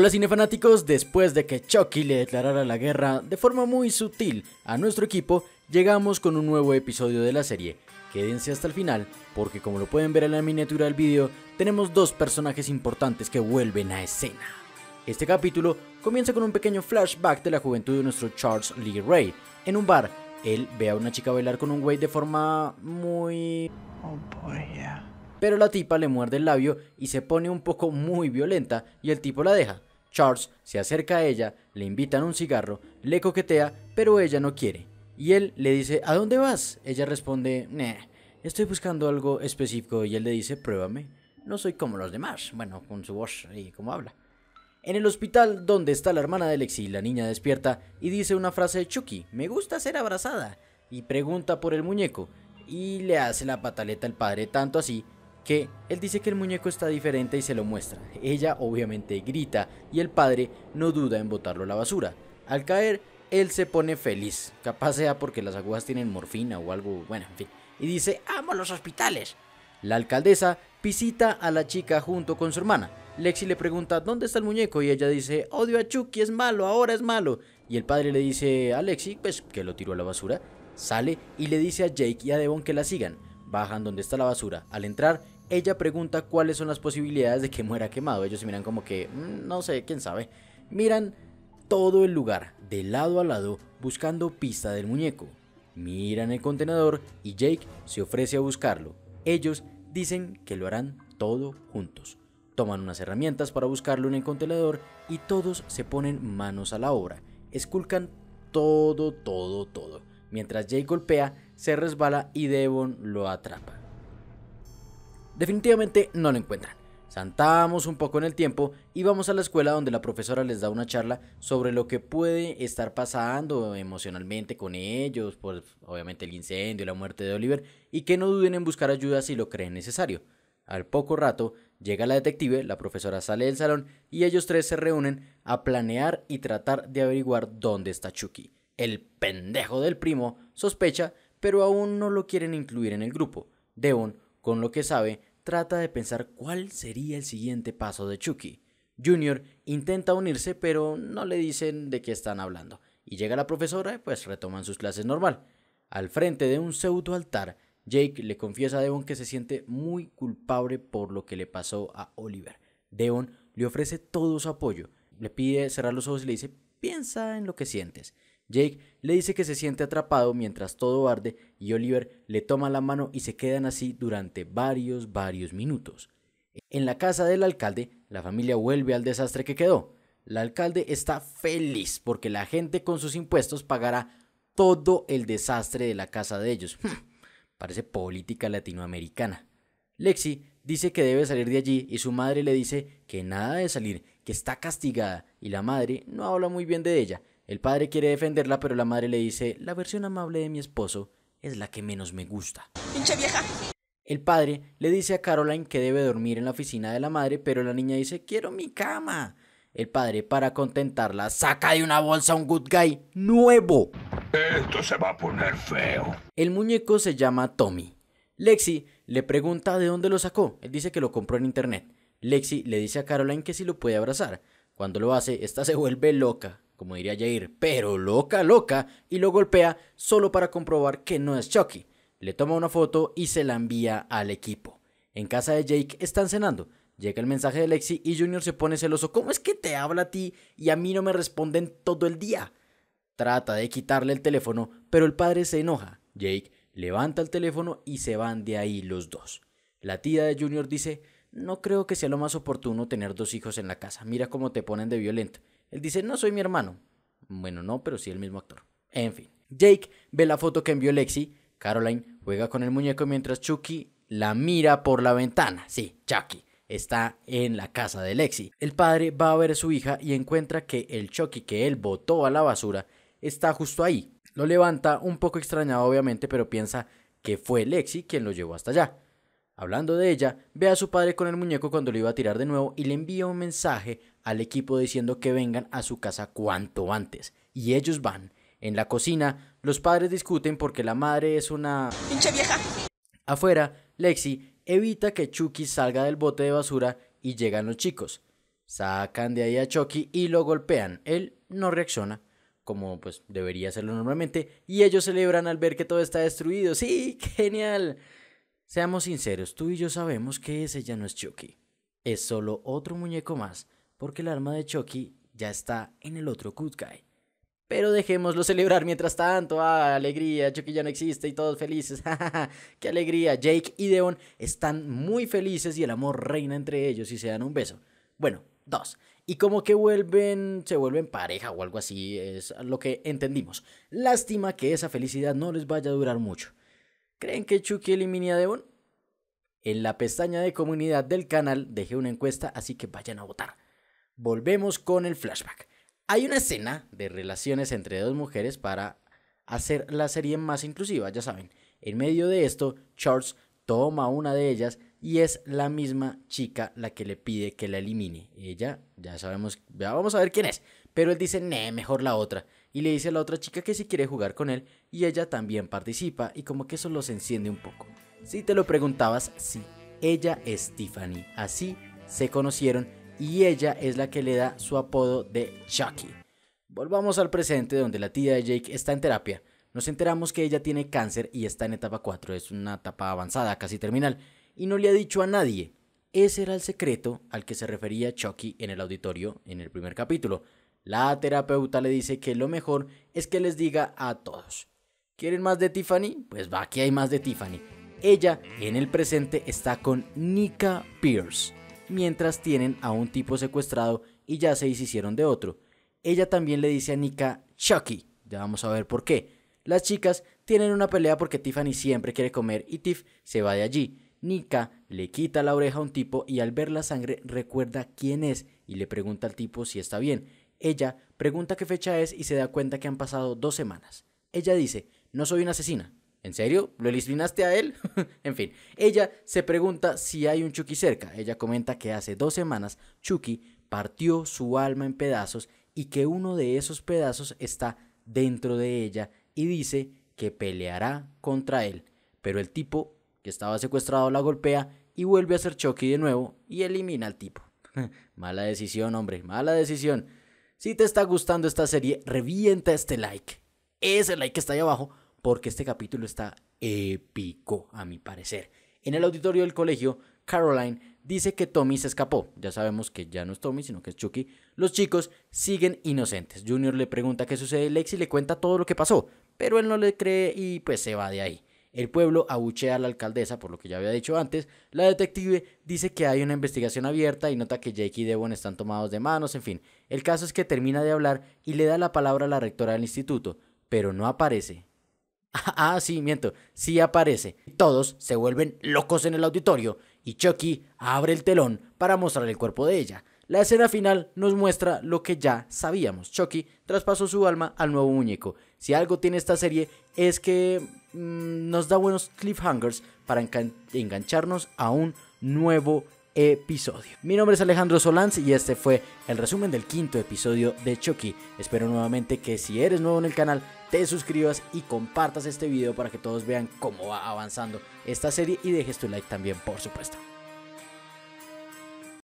Hola cinefanáticos, después de que Chucky le declarara la guerra de forma muy sutil a nuestro equipo, llegamos con un nuevo episodio de la serie. Quédense hasta el final, porque como lo pueden ver en la miniatura del vídeo, tenemos dos personajes importantes que vuelven a escena. Este capítulo comienza con un pequeño flashback de la juventud de nuestro Charles Lee Ray. En un bar, él ve a una chica bailar con un güey de forma muy... Oh boy, pero la tipa le muerde el labio y se pone un poco muy violenta y el tipo la deja. Charles se acerca a ella, le invitan un cigarro, le coquetea, pero ella no quiere. Y él le dice, ¿a dónde vas? Ella responde, Neh, estoy buscando algo específico y él le dice, pruébame, no soy como los demás, bueno, con su voz y cómo habla. En el hospital donde está la hermana de Lexi, la niña despierta y dice una frase de Chucky, me gusta ser abrazada, y pregunta por el muñeco, y le hace la pataleta al padre tanto así que él dice que el muñeco está diferente y se lo muestra. Ella obviamente grita y el padre no duda en botarlo a la basura. Al caer, él se pone feliz, capaz sea porque las aguas tienen morfina o algo, bueno, en fin, y dice, amo los hospitales. La alcaldesa visita a la chica junto con su hermana. Lexi le pregunta, ¿dónde está el muñeco? Y ella dice, odio a Chucky, es malo, ahora es malo. Y el padre le dice a Lexi, pues que lo tiró a la basura. Sale y le dice a Jake y a Devon que la sigan. Bajan donde está la basura. Al entrar, ella pregunta cuáles son las posibilidades de que muera quemado. Ellos se miran como que, mm, no sé, quién sabe. Miran todo el lugar, de lado a lado, buscando pista del muñeco. Miran el contenedor y Jake se ofrece a buscarlo. Ellos dicen que lo harán todo juntos. Toman unas herramientas para buscarlo en el contenedor y todos se ponen manos a la obra. Esculcan todo, todo, todo. Mientras Jake golpea, se resbala y Devon lo atrapa. Definitivamente no lo encuentran. Santamos un poco en el tiempo y vamos a la escuela donde la profesora les da una charla sobre lo que puede estar pasando emocionalmente con ellos, por obviamente el incendio y la muerte de Oliver, y que no duden en buscar ayuda si lo creen necesario. Al poco rato llega la detective, la profesora sale del salón y ellos tres se reúnen a planear y tratar de averiguar dónde está Chucky. El pendejo del primo sospecha, pero aún no lo quieren incluir en el grupo. Devon, con lo que sabe, trata de pensar cuál sería el siguiente paso de Chucky. Junior intenta unirse, pero no le dicen de qué están hablando. Y llega la profesora y pues retoman sus clases normal. Al frente de un pseudo altar, Jake le confiesa a Devon que se siente muy culpable por lo que le pasó a Oliver. Devon le ofrece todo su apoyo, le pide cerrar los ojos y le dice, piensa en lo que sientes. Jake le dice que se siente atrapado mientras todo arde y Oliver le toma la mano y se quedan así durante varios, varios minutos. En la casa del alcalde, la familia vuelve al desastre que quedó. El alcalde está feliz porque la gente con sus impuestos pagará todo el desastre de la casa de ellos. Hmm, parece política latinoamericana. Lexi dice que debe salir de allí y su madre le dice que nada de salir, que está castigada y la madre no habla muy bien de ella, el padre quiere defenderla, pero la madre le dice, la versión amable de mi esposo es la que menos me gusta. ¡Pinche vieja! El padre le dice a Caroline que debe dormir en la oficina de la madre, pero la niña dice, quiero mi cama. El padre, para contentarla, saca de una bolsa un good guy nuevo. Esto se va a poner feo. El muñeco se llama Tommy. Lexi le pregunta de dónde lo sacó. Él dice que lo compró en internet. Lexi le dice a Caroline que si lo puede abrazar. Cuando lo hace, esta se vuelve loca como diría Jair, pero loca, loca, y lo golpea solo para comprobar que no es Chucky. Le toma una foto y se la envía al equipo. En casa de Jake están cenando. Llega el mensaje de Lexi y Junior se pone celoso. ¿Cómo es que te habla a ti y a mí no me responden todo el día? Trata de quitarle el teléfono, pero el padre se enoja. Jake levanta el teléfono y se van de ahí los dos. La tía de Junior dice, no creo que sea lo más oportuno tener dos hijos en la casa. Mira cómo te ponen de violento. Él dice, no soy mi hermano. Bueno, no, pero sí el mismo actor. En fin. Jake ve la foto que envió Lexi. Caroline juega con el muñeco mientras Chucky la mira por la ventana. Sí, Chucky está en la casa de Lexi. El padre va a ver a su hija y encuentra que el Chucky que él botó a la basura está justo ahí. Lo levanta un poco extrañado obviamente, pero piensa que fue Lexi quien lo llevó hasta allá. Hablando de ella, ve a su padre con el muñeco cuando lo iba a tirar de nuevo y le envía un mensaje al equipo diciendo que vengan a su casa cuanto antes. Y ellos van. En la cocina, los padres discuten porque la madre es una... ¡Pinche vieja! Afuera, Lexi evita que Chucky salga del bote de basura y llegan los chicos. Sacan de ahí a Chucky y lo golpean. Él no reacciona, como pues debería hacerlo normalmente, y ellos celebran al ver que todo está destruido. ¡Sí! ¡Genial! Seamos sinceros, tú y yo sabemos que ese ya no es Chucky. Es solo otro muñeco más, porque el arma de Chucky ya está en el otro Good Pero dejémoslo celebrar mientras tanto. Ah, alegría, Chucky ya no existe y todos felices. ¡Qué alegría! Jake y Deon están muy felices y el amor reina entre ellos y se dan un beso. Bueno, dos. Y como que vuelven, se vuelven pareja o algo así, es lo que entendimos. Lástima que esa felicidad no les vaya a durar mucho. ¿Creen que Chucky elimine a Devon? En la pestaña de comunidad del canal dejé una encuesta, así que vayan a votar. Volvemos con el flashback. Hay una escena de relaciones entre dos mujeres para hacer la serie más inclusiva, ya saben. En medio de esto, Charles toma una de ellas y es la misma chica la que le pide que la elimine. Ella, ya sabemos, vamos a ver quién es, pero él dice, "No, mejor la otra." y le dice a la otra chica que si quiere jugar con él y ella también participa y como que eso los enciende un poco. Si te lo preguntabas, sí, ella es Tiffany, así se conocieron y ella es la que le da su apodo de Chucky. Volvamos al presente donde la tía de Jake está en terapia. Nos enteramos que ella tiene cáncer y está en etapa 4, es una etapa avanzada, casi terminal, y no le ha dicho a nadie. Ese era el secreto al que se refería Chucky en el auditorio en el primer capítulo. La terapeuta le dice que lo mejor es que les diga a todos. ¿Quieren más de Tiffany? Pues va, aquí hay más de Tiffany. Ella en el presente está con Nika Pierce, mientras tienen a un tipo secuestrado y ya se deshicieron de otro. Ella también le dice a Nika Chucky, ya vamos a ver por qué. Las chicas tienen una pelea porque Tiffany siempre quiere comer y Tiff se va de allí. Nika le quita la oreja a un tipo y al ver la sangre recuerda quién es y le pregunta al tipo si está bien. Ella pregunta qué fecha es y se da cuenta que han pasado dos semanas. Ella dice, no soy una asesina. ¿En serio? ¿Lo eliminaste a él? en fin, ella se pregunta si hay un Chucky cerca. Ella comenta que hace dos semanas Chucky partió su alma en pedazos y que uno de esos pedazos está dentro de ella y dice que peleará contra él. Pero el tipo que estaba secuestrado la golpea y vuelve a ser Chucky de nuevo y elimina al tipo. mala decisión, hombre, mala decisión. Si te está gustando esta serie, revienta este like. Ese like que está ahí abajo, porque este capítulo está épico, a mi parecer. En el auditorio del colegio, Caroline dice que Tommy se escapó. Ya sabemos que ya no es Tommy, sino que es Chucky. Los chicos siguen inocentes. Junior le pregunta qué sucede Lexi le cuenta todo lo que pasó, pero él no le cree y pues se va de ahí. El pueblo abuchea a la alcaldesa, por lo que ya había dicho antes. La detective dice que hay una investigación abierta y nota que Jake y Devon están tomados de manos, en fin. El caso es que termina de hablar y le da la palabra a la rectora del instituto, pero no aparece. Ah, sí, miento, sí aparece. Todos se vuelven locos en el auditorio y Chucky abre el telón para mostrar el cuerpo de ella. La escena final nos muestra lo que ya sabíamos. Chucky traspasó su alma al nuevo muñeco. Si algo tiene esta serie es que mm, nos da buenos cliffhangers para engancharnos a un nuevo episodio. Mi nombre es Alejandro Solanz y este fue el resumen del quinto episodio de Chucky. Espero nuevamente que si eres nuevo en el canal te suscribas y compartas este video para que todos vean cómo va avanzando esta serie y dejes tu like también por supuesto.